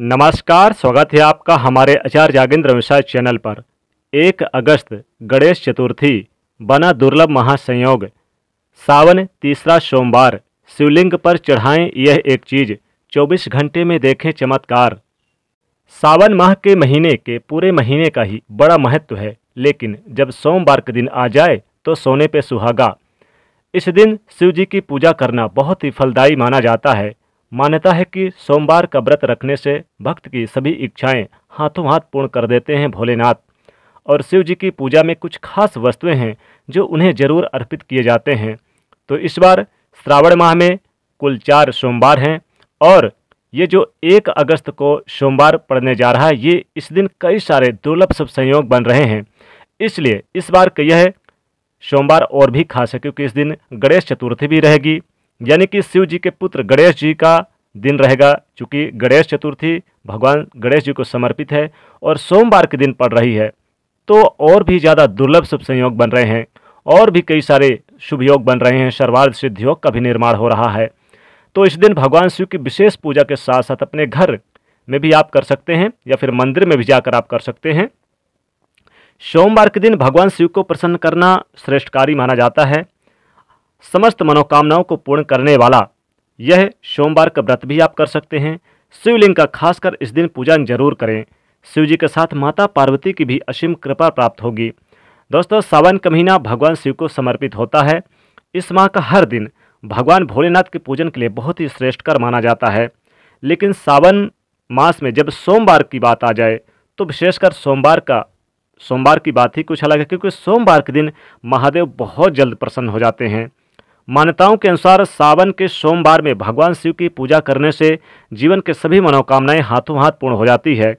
नमस्कार स्वागत है आपका हमारे आचार्य जागेंद्र मिश्रा चैनल पर एक अगस्त गणेश चतुर्थी बना दुर्लभ महासंयोग सावन तीसरा सोमवार शिवलिंग पर चढ़ाएं यह एक चीज 24 घंटे में देखें चमत्कार सावन माह के महीने के पूरे महीने का ही बड़ा महत्व है लेकिन जब सोमवार के दिन आ जाए तो सोने पे सुहागा इस दिन शिव जी की पूजा करना बहुत ही फलदायी माना जाता है मान्यता है कि सोमवार का व्रत रखने से भक्त की सभी इच्छाएं हाथों हाथ पूर्ण कर देते हैं भोलेनाथ और शिव जी की पूजा में कुछ खास वस्तुएं हैं जो उन्हें जरूर अर्पित किए जाते हैं तो इस बार श्रावण माह में कुल चार सोमवार हैं और ये जो एक अगस्त को सोमवार पड़ने जा रहा है ये इस दिन कई सारे दुर्लभ सब संयोग बन रहे हैं इसलिए इस बार का यह सोमवार और भी खास है क्योंकि इस दिन गणेश चतुर्थी भी रहेगी यानी कि शिव जी के पुत्र गणेश जी का दिन रहेगा चूँकि गणेश चतुर्थी भगवान गणेश जी को समर्पित है और सोमवार के दिन पड़ रही है तो और भी ज़्यादा दुर्लभ शुभ संयोग बन रहे हैं और भी कई सारे शुभ योग बन रहे हैं सर्वार्थ सिद्ध योग का भी निर्माण हो रहा है तो इस दिन भगवान शिव की विशेष पूजा के साथ साथ अपने घर में भी आप कर सकते हैं या फिर मंदिर में भी जाकर आप कर सकते हैं सोमवार के दिन भगवान शिव को प्रसन्न करना श्रेष्ठकारी माना जाता है समस्त मनोकामनाओं को पूर्ण करने वाला यह सोमवार का व्रत भी आप कर सकते हैं शिवलिंग का खासकर इस दिन पूजन जरूर करें शिव जी के साथ माता पार्वती की भी असीम कृपा प्राप्त होगी दोस्तों सावन का महीना भगवान शिव को समर्पित होता है इस माह का हर दिन भगवान भोलेनाथ के पूजन के लिए बहुत ही श्रेष्ठ कर माना जाता है लेकिन सावन मास में जब सोमवार की बात आ जाए तो विशेषकर सोमवार का सोमवार की बात ही कुछ अलग है क्योंकि सोमवार के दिन महादेव बहुत जल्द प्रसन्न हो जाते हैं मान्यताओं के अनुसार सावन के सोमवार में भगवान शिव की पूजा करने से जीवन के सभी मनोकामनाएं हाथों हाथ पूर्ण हो जाती है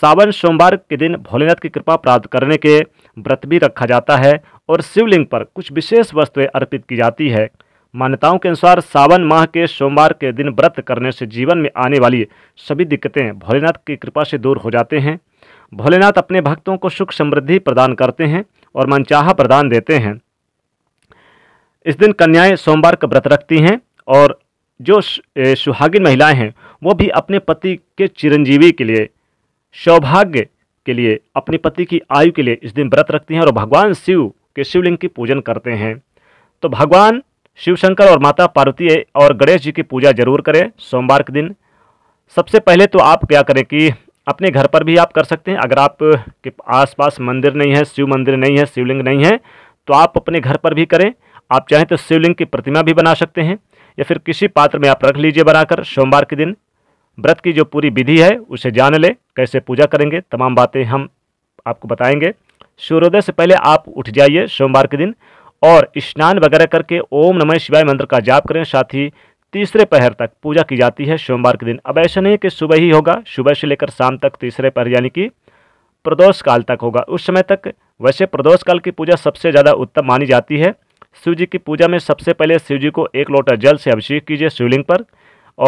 सावन सोमवार के दिन भोलेनाथ की कृपा प्राप्त करने के व्रत भी रखा जाता है और शिवलिंग पर कुछ विशेष वस्तुएं अर्पित की जाती है मान्यताओं के अनुसार सावन माह के सोमवार के दिन व्रत करने से जीवन में आने वाली सभी दिक्कतें भोलेनाथ की कृपा से दूर हो जाते हैं भोलेनाथ अपने भक्तों को सुख समृद्धि प्रदान करते हैं और मनचाहा प्रदान देते हैं इस दिन कन्याएं सोमवार का व्रत रखती हैं और जो सुहागिन महिलाएं हैं वो भी अपने पति के चिरंजीवी के लिए सौभाग्य के लिए अपने पति की आयु के लिए इस दिन व्रत रखती हैं और भगवान शिव के शिवलिंग की पूजन करते हैं तो भगवान शिव शंकर और माता पार्वती और गणेश जी की पूजा जरूर करें सोमवार के दिन सबसे पहले तो आप क्या करें कि अपने घर पर भी आप कर सकते हैं अगर आप के आसपास मंदिर नहीं है शिव मंदिर नहीं है शिवलिंग नहीं है तो आप अपने घर पर भी करें आप चाहें तो शिवलिंग की प्रतिमा भी बना सकते हैं या फिर किसी पात्र में आप रख लीजिए बनाकर सोमवार के दिन व्रत की जो पूरी विधि है उसे जान लें कैसे पूजा करेंगे तमाम बातें हम आपको बताएंगे सूर्योदय से पहले आप उठ जाइए सोमवार के दिन और स्नान वगैरह करके ओम नमः शिवाय मंत्र का जाप करें साथ ही तीसरे पहर तक पूजा की जाती है सोमवार के दिन अब ऐसा नहीं कि सुबह ही होगा सुबह से लेकर शाम तक तीसरे पहर यानी कि प्रदोष काल तक होगा उस समय तक वैसे प्रदोष काल की पूजा सबसे ज़्यादा उत्तम मानी जाती है शिव जी की पूजा में सबसे पहले शिव जी को एक लोटा जल से अभिषेक कीजिए शिवलिंग पर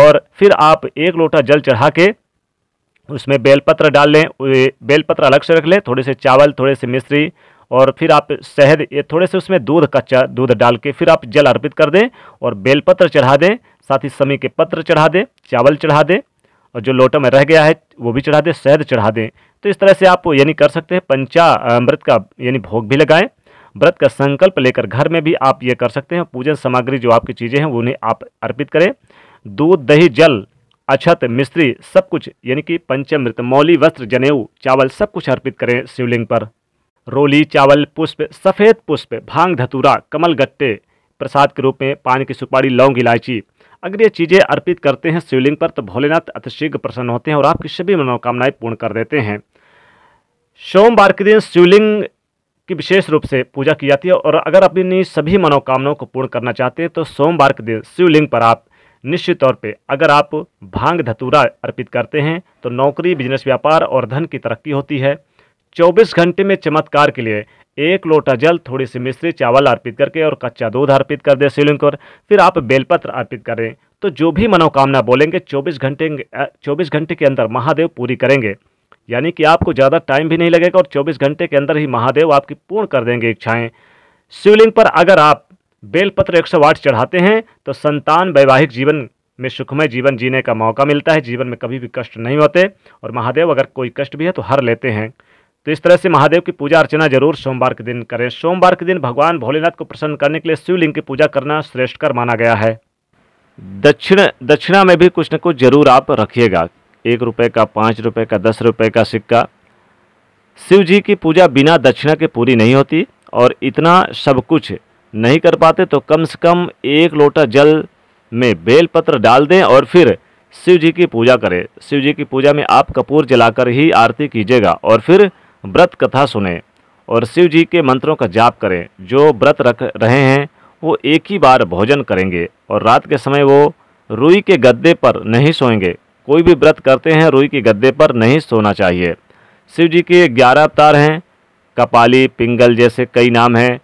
और फिर आप एक लोटा जल चढ़ा के उसमें बेलपत्र डाल लें बेलपत्र अलग से रख लें थोड़े से चावल थोड़े से मिश्री और फिर आप शहद ये थोड़े से उसमें दूध कच्चा दूध डाल के फिर आप जल अर्पित कर दें और बेलपत्र चढ़ा दें साथ ही समी के पत्र चढ़ा दें चावल चढ़ा दें और जो लोटा में रह गया है वो भी चढ़ा दें शहद चढ़ा दें तो इस तरह से आप यानी कर सकते हैं पंचा अमृत का यानी भोग भी लगाएं व्रत का संकल्प लेकर घर में भी आप ये कर सकते हैं पूजन सामग्री जो आपकी चीज़ें हैं उन्हें आप अर्पित करें दूध दही जल अक्षत मिस्त्री सब कुछ यानी कि पंचमृत मौली वस्त्र जनेऊ चावल सब कुछ अर्पित करें शिवलिंग पर रोली चावल पुष्प सफ़ेद पुष्प भांग धतूरा कमल गट्टे प्रसाद के रूप में पान की सुपारी लौंग इलायची अगर ये चीज़ें अर्पित करते हैं शिवलिंग पर तो भोलेनाथ अतिशीघ्र प्रसन्न होते हैं और आपकी सभी मनोकामनाएं पूर्ण कर देते हैं सोमवार के दिन शिवलिंग की विशेष रूप से पूजा की जाती है और अगर अपनी सभी मनोकामनाओं को पूर्ण करना चाहते हैं तो सोमवार के दिन शिवलिंग पर आप निश्चित तौर पे अगर आप भांग धतूरा अर्पित करते हैं तो नौकरी बिजनेस व्यापार और धन की तरक्की होती है 24 घंटे में चमत्कार के लिए एक लोटा जल थोड़ी सी मिश्री चावल अर्पित करके और कच्चा दूध अर्पित कर दें शिवलिंग पर फिर आप बेलपत्र अर्पित करें तो जो भी मनोकामना बोलेंगे 24 घंटे 24 घंटे के अंदर महादेव पूरी करेंगे यानी कि आपको ज़्यादा टाइम भी नहीं लगेगा और 24 घंटे के अंदर ही महादेव आपकी पूर्ण कर देंगे इच्छाएं शिवलिंग पर अगर आप बेलपत्र एक सौ आठ चढ़ाते हैं तो संतान वैवाहिक जीवन में सुखमय जीवन जीने का मौका मिलता है जीवन में कभी भी कष्ट नहीं होते और महादेव अगर कोई कष्ट भी है तो हर लेते हैं तो इस तरह से महादेव की पूजा अर्चना जरूर सोमवार के दिन करें सोमवार के दिन भगवान भोलेनाथ को प्रसन्न करने के लिए शिवलिंग की पूजा करना श्रेष्ठकर माना गया है दक्षिण दक्षिणा में भी कुछ न कुछ जरूर आप रखिएगा एक रुपये का पाँच रुपये का दस रुपये का सिक्का शिव जी की पूजा बिना दक्षिणा के पूरी नहीं होती और इतना सब कुछ नहीं कर पाते तो कम से कम एक लोटा जल में बेलपत्र डाल दें और फिर शिव जी की पूजा करें शिव जी की पूजा में आप कपूर जलाकर ही आरती कीजिएगा और फिर व्रत कथा सुने और शिव जी के मंत्रों का जाप करें जो व्रत रख रहे हैं वो एक ही बार भोजन करेंगे और रात के समय वो रुई के गद्दे पर नहीं सोएंगे कोई भी व्रत करते हैं रुई के गद्दे पर नहीं सोना चाहिए शिव जी के ग्यारह अवतार हैं कपाली पिंगल जैसे कई नाम हैं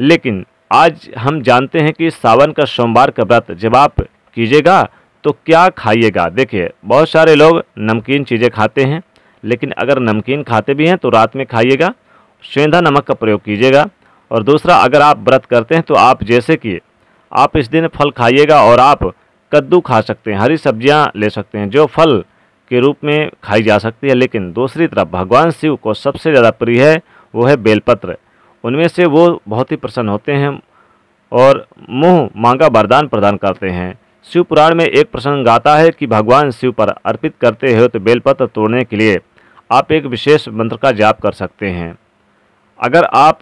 लेकिन आज हम जानते हैं कि सावन का सोमवार का व्रत जब आप कीजिएगा तो क्या खाइएगा देखिए बहुत सारे लोग नमकीन चीज़ें खाते हैं लेकिन अगर नमकीन खाते भी हैं तो रात में खाइएगा सेंधा नमक का प्रयोग कीजिएगा और दूसरा अगर आप व्रत करते हैं तो आप जैसे कि आप इस दिन फल खाइएगा और आप कद्दू खा सकते हैं हरी सब्जियां ले सकते हैं जो फल के रूप में खाई जा सकती है लेकिन दूसरी तरफ भगवान शिव को सबसे ज़्यादा प्रिय है वो है बेलपत्र उनमें से वो बहुत ही प्रसन्न होते हैं और मुँह मांगा वरदान प्रदान करते हैं शिव पुराण में एक प्रसंग गाता है कि भगवान शिव पर अर्पित करते हुए तो बेलपत्र तोड़ने के लिए आप एक विशेष मंत्र का जाप कर सकते हैं अगर आप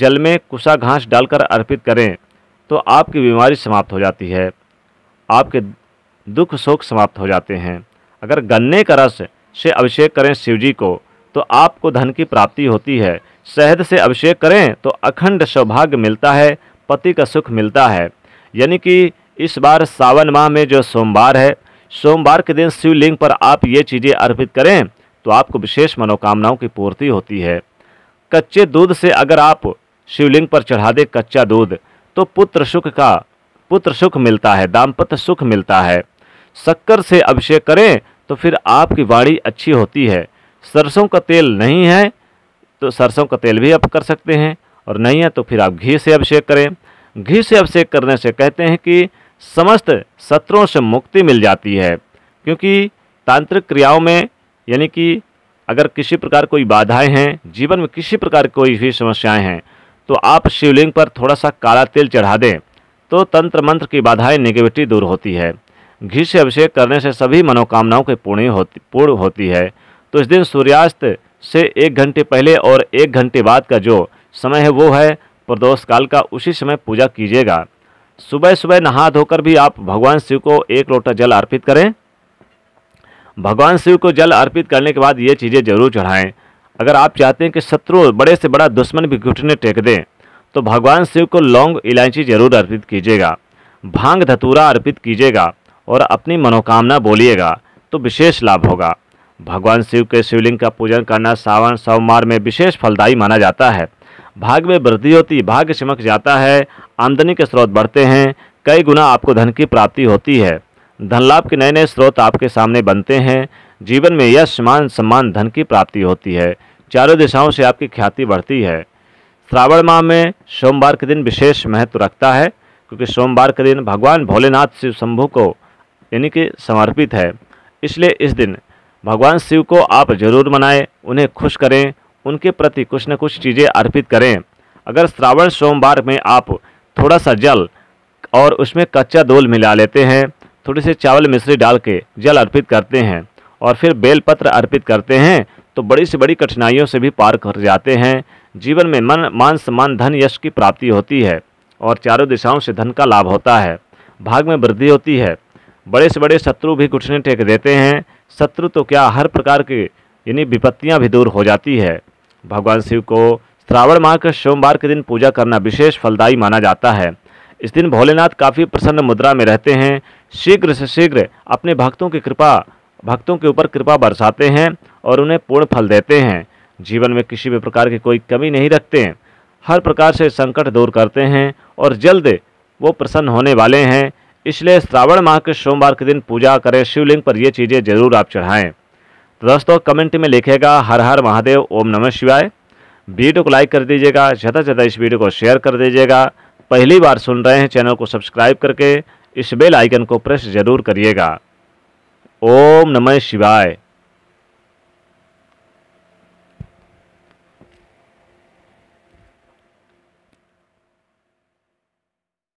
जल में कुसा घास डालकर अर्पित करें तो आपकी बीमारी समाप्त हो जाती है आपके दुख शोक समाप्त हो जाते हैं अगर गन्ने का रस से अभिषेक करें शिवजी को तो आपको धन की प्राप्ति होती है शहद से अभिषेक करें तो अखंड सौभाग्य मिलता है पति का सुख मिलता है यानी कि इस बार सावन माह में जो सोमवार है सोमवार के दिन शिवलिंग पर आप ये चीज़ें अर्पित करें तो आपको विशेष मनोकामनाओं की पूर्ति होती है कच्चे दूध से अगर आप शिवलिंग पर चढ़ा दें कच्चा दूध तो पुत्र सुख का पुत्र सुख मिलता है दाम्पत्य सुख मिलता है शक्कर से अभिषेक करें तो फिर आपकी वाड़ी अच्छी होती है सरसों का तेल नहीं है तो सरसों का तेल भी आप कर सकते हैं और नहीं है तो फिर आप घी से अभिषेक करें घी से अभिषेक करने से कहते हैं कि समस्त शत्रुओं से मुक्ति मिल जाती है क्योंकि तांत्रिक क्रियाओं में यानी कि अगर किसी प्रकार कोई बाधाएं हैं जीवन में किसी प्रकार कोई भी समस्याएं हैं तो आप शिवलिंग पर थोड़ा सा काला तेल चढ़ा दें तो तंत्र मंत्र की बाधाएं नेगेटिविटी दूर होती है घी से अभिषेक करने से सभी मनोकामनाओं की पूर्ण होती पूर्ण होती है तो इस दिन सूर्यास्त से एक घंटे पहले और एक घंटे बाद का जो समय है वो है प्रदोष काल का उसी समय पूजा कीजिएगा सुबह सुबह नहा धोकर भी आप भगवान शिव को एक लोटा जल अर्पित करें भगवान शिव को जल अर्पित करने के बाद ये चीज़ें जरूर चढ़ाएं अगर आप चाहते हैं कि शत्रु बड़े से बड़ा दुश्मन भी घुटने टेक दें तो भगवान शिव को लौंग इलायची जरूर अर्पित कीजिएगा भांग धतूरा अर्पित कीजिएगा और अपनी मनोकामना बोलिएगा तो विशेष लाभ होगा भगवान शिव के शिवलिंग का पूजन करना सावन सोमवार में विशेष फलदायी माना जाता है भाग्य में वृद्धि होती भाग्य चमक जाता है आमदनी के स्रोत बढ़ते हैं कई गुना आपको धन की प्राप्ति होती है धन लाभ के नए नए स्रोत आपके सामने बनते हैं जीवन में यश मान सम्मान धन की प्राप्ति होती है चारों दिशाओं से आपकी ख्याति बढ़ती है श्रावण माह में सोमवार के दिन विशेष महत्व रखता है क्योंकि सोमवार के दिन भगवान भोलेनाथ शिव शंभु को यानी कि समर्पित है इसलिए इस दिन भगवान शिव को आप जरूर मनाएं उन्हें खुश करें उनके प्रति कुछ न कुछ चीज़ें अर्पित करें अगर श्रावण सोमवार में आप थोड़ा सा जल और उसमें कच्चा दोल मिला लेते हैं थोड़ी सी चावल मिश्री डाल के जल अर्पित करते हैं और फिर बेलपत्र अर्पित करते हैं तो बड़ी से बड़ी कठिनाइयों से भी पार कर जाते हैं जीवन में मन मान सम्मान धन यश की प्राप्ति होती है और चारों दिशाओं से धन का लाभ होता है भाग में वृद्धि होती है बड़े से बड़े शत्रु भी घुटने टेक देते हैं शत्रु तो क्या हर प्रकार के यानी विपत्तियां भी दूर हो जाती है भगवान शिव को श्रावण माह के सोमवार के दिन पूजा करना विशेष फलदायी माना जाता है इस दिन भोलेनाथ काफ़ी प्रसन्न मुद्रा में रहते हैं शीघ्र से शीघ्र अपने भक्तों की कृपा भक्तों के ऊपर कृपा बरसाते हैं और उन्हें पूर्ण फल देते हैं जीवन में किसी भी प्रकार की कोई कमी नहीं रखते हैं हर प्रकार से संकट दूर करते हैं और जल्द वो प्रसन्न होने वाले हैं इसलिए श्रावण माह के सोमवार के दिन पूजा करें शिवलिंग पर ये चीज़ें जरूर आप चढ़ाएं तो दोस्तों कमेंट में लिखेगा हर हर महादेव ओम नमः शिवाय वीडियो को लाइक कर दीजिएगा ज़्यादा से ज़्यादा इस वीडियो को शेयर कर दीजिएगा पहली बार सुन रहे हैं चैनल को सब्सक्राइब करके इस बेल आइकन को प्रेस जरूर करिएगा ओम नमः शिवाय